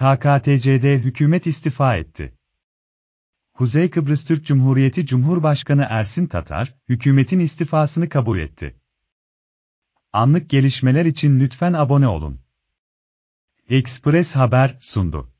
KKTC'de hükümet istifa etti. Kuzey Kıbrıs Türk Cumhuriyeti Cumhurbaşkanı Ersin Tatar, hükümetin istifasını kabul etti. Anlık gelişmeler için lütfen abone olun. Express Haber sundu.